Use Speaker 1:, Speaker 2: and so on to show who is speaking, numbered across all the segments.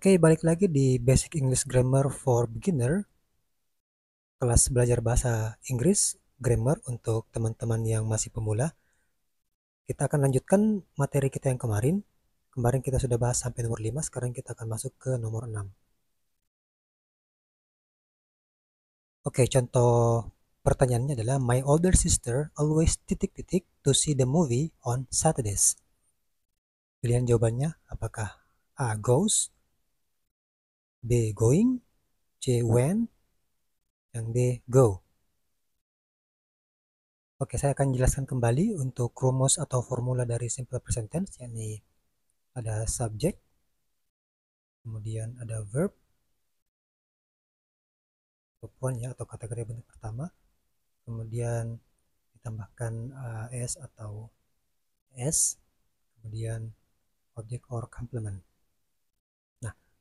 Speaker 1: Oke, balik lagi di Basic English Grammar for Beginner. Kelas belajar bahasa Inggris, grammar untuk teman-teman yang masih pemula. Kita akan lanjutkan materi kita yang kemarin. Kemarin kita sudah bahas sampai nomor 5, sekarang kita akan masuk ke nomor 6. Oke, contoh pertanyaannya adalah My older sister always titik-titik to see the movie on Saturdays. Pilihan jawabannya apakah A. Goes, B going, C when, yang D go. Oke, saya akan jelaskan kembali untuk rumus atau formula dari simple present tense, yakni ada subject, kemudian ada verb, ataupun ya atau kategori bentuk pertama, kemudian ditambahkan as eh, atau s, kemudian object or complement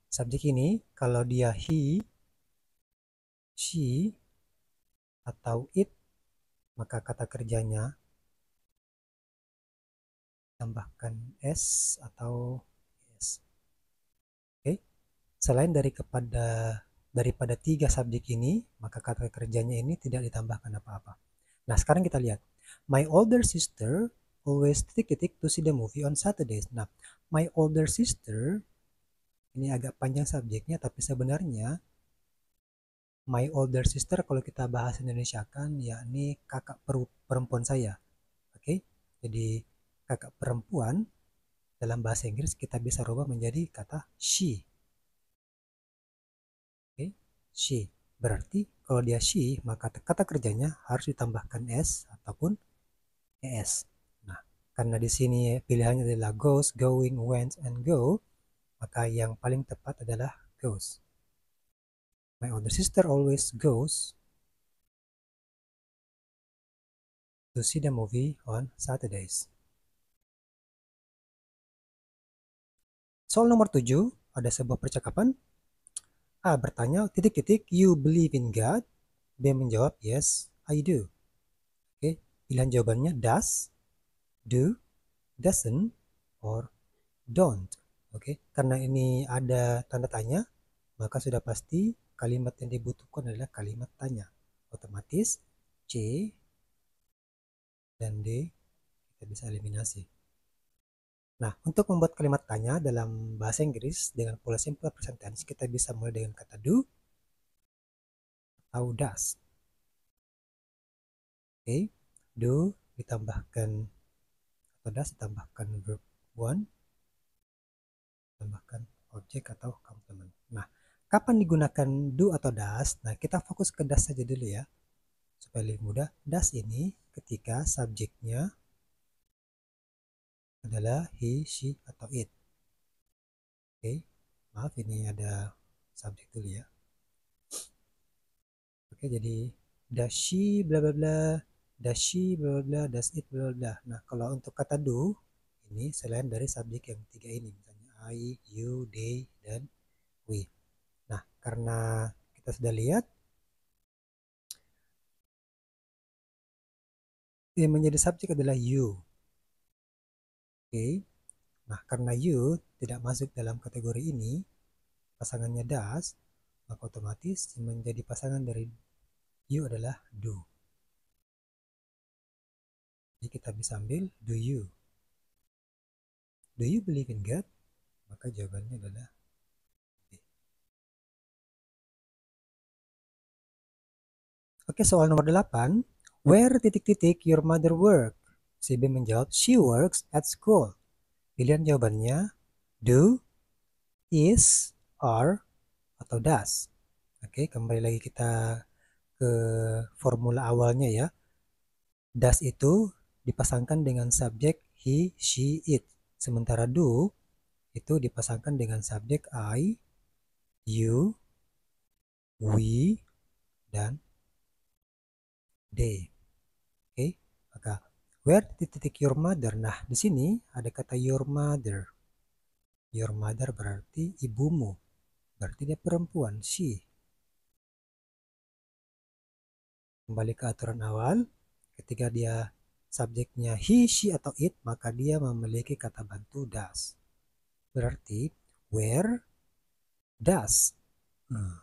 Speaker 1: subjek ini kalau dia he, she, atau it, maka kata kerjanya tambahkan s atau s. Oke. Selain dari kepada daripada tiga subjek ini, maka kata kerjanya ini tidak ditambahkan apa-apa. Nah, sekarang kita lihat. My older sister always titik-titik to see the movie on Saturdays. Nah, my older sister ini agak panjang subjeknya tapi sebenarnya my older sister kalau kita bahas Indonesia kan yakni kakak perempuan saya oke okay? jadi kakak perempuan dalam bahasa Inggris kita bisa rubah menjadi kata she oke okay? she berarti kalau dia she maka kata kerjanya harus ditambahkan s ataupun es nah karena di sini pilihannya adalah goes going went and go maka yang paling tepat adalah goes. My older sister always goes to see the movie on Saturdays. Soal nomor tujuh ada sebuah percakapan. A bertanya, titik-titik, you believe in God? B menjawab, yes, I do. Oke, pilihan jawabannya does, do, doesn't, or don't. Oke, karena ini ada tanda tanya, maka sudah pasti kalimat yang dibutuhkan adalah kalimat tanya. Otomatis C dan D kita bisa eliminasi. Nah, untuk membuat kalimat tanya dalam bahasa Inggris dengan pola simple present tense, kita bisa mulai dengan kata do atau does. Oke, okay. do ditambahkan atau does ditambahkan verb one objek atau komponen. Nah, kapan digunakan do atau does? Nah, kita fokus ke das saja dulu ya. Supaya lebih mudah. Das ini ketika subjeknya adalah he, she, atau it. Oke, okay. maaf ini ada subjek dulu ya. Oke, okay, jadi does she bla bla bla, does she bla bla bla, does it bla bla. Nah, kalau untuk kata do ini selain dari subjek yang tiga ini, I, you, they, dan we. Nah, karena kita sudah lihat yang menjadi subjek adalah you. Oke. Okay. Nah, karena you tidak masuk dalam kategori ini, pasangannya das, maka otomatis yang menjadi pasangan dari you adalah do. Jadi kita bisa ambil do you. Do you believe in God? Maka jawabannya adalah Oke, soal nomor 8. Where titik-titik your mother work? Si B menjawab, she works at school. Pilihan jawabannya do, is, are, atau does. Oke, kembali lagi kita ke formula awalnya ya. Does itu dipasangkan dengan subjek he, she, it. Sementara do itu dipasangkan dengan subjek I, you, we, dan they. Oke, maka where titik your mother. Nah, di sini ada kata your mother. Your mother berarti ibumu. Berarti dia perempuan, she. Kembali ke aturan awal, ketika dia subjeknya he, she, atau it, maka dia memiliki kata bantu does. Berarti where does. Hmm,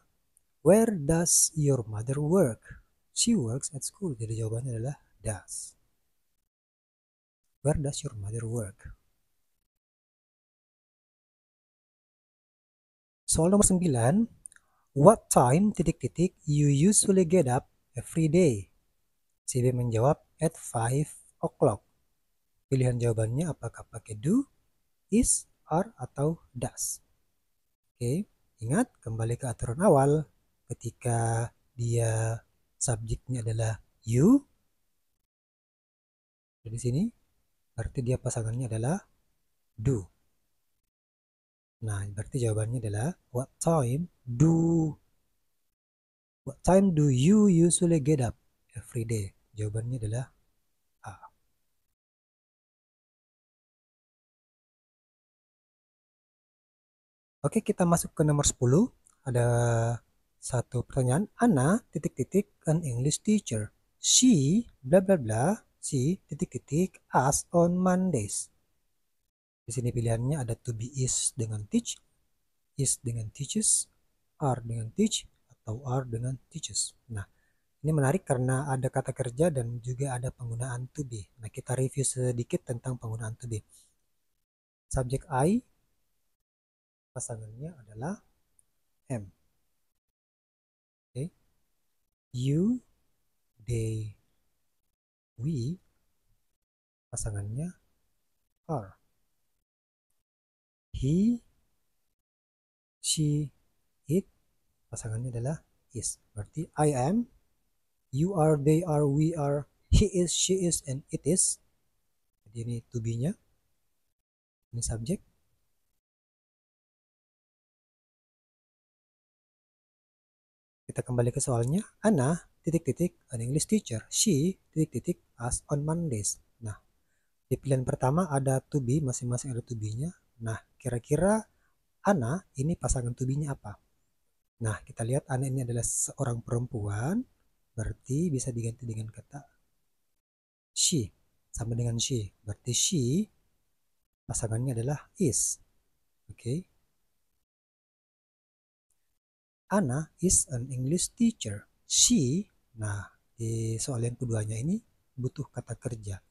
Speaker 1: where does your mother work? She works at school. Jadi jawabannya adalah does. Where does your mother work? Soal nomor 9. What time titik-titik you usually get up every day? Si B menjawab at 5 o'clock. Pilihan jawabannya apakah pakai do, is, are atau does. Oke, okay. ingat kembali ke aturan awal ketika dia subjeknya adalah you di sini berarti dia pasangannya adalah do. Nah, berarti jawabannya adalah what time do what time do you usually get up every day? Jawabannya adalah Oke, kita masuk ke nomor 10. Ada satu pertanyaan. Anna titik titik an English teacher. She bla bla bla. She titik titik as on Mondays. Di sini pilihannya ada to be is dengan teach, is dengan teaches, are dengan teach, atau are dengan teaches. Nah, ini menarik karena ada kata kerja dan juga ada penggunaan to be. Nah, kita review sedikit tentang penggunaan to be. Subjek I pasangannya adalah M. Okay. You, they, we, pasangannya r, He, she, it, pasangannya adalah is. Berarti I am, you are, they are, we are, he is, she is, and it is. Jadi ini to be-nya. Ini subjek. Kita kembali ke soalnya. Anna titik-titik an English teacher. She titik-titik as on Mondays. Nah, di pilihan pertama ada to be, masing-masing ada to be-nya. Nah, kira-kira Anna ini pasangan to be-nya apa? Nah, kita lihat Anna ini adalah seorang perempuan, berarti bisa diganti dengan kata she sama dengan she. Berarti she pasangannya adalah is. Oke. Okay. Anna is an English teacher. She, nah di soal yang keduanya ini butuh kata kerja.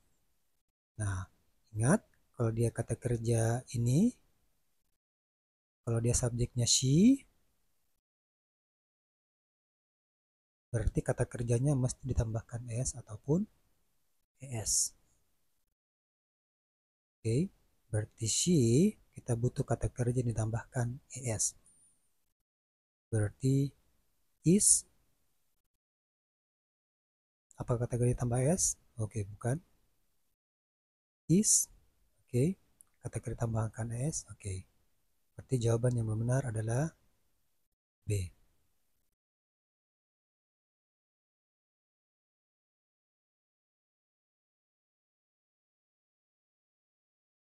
Speaker 1: Nah, ingat kalau dia kata kerja ini, kalau dia subjeknya she, berarti kata kerjanya mesti ditambahkan s ataupun es. Oke, okay, berarti she kita butuh kata kerja ditambahkan es berarti is apa kategori tambah s? Oke, okay, bukan. Is. Oke. Okay. Kategori tambahkan s. Oke. Okay. Berarti jawaban yang benar adalah B.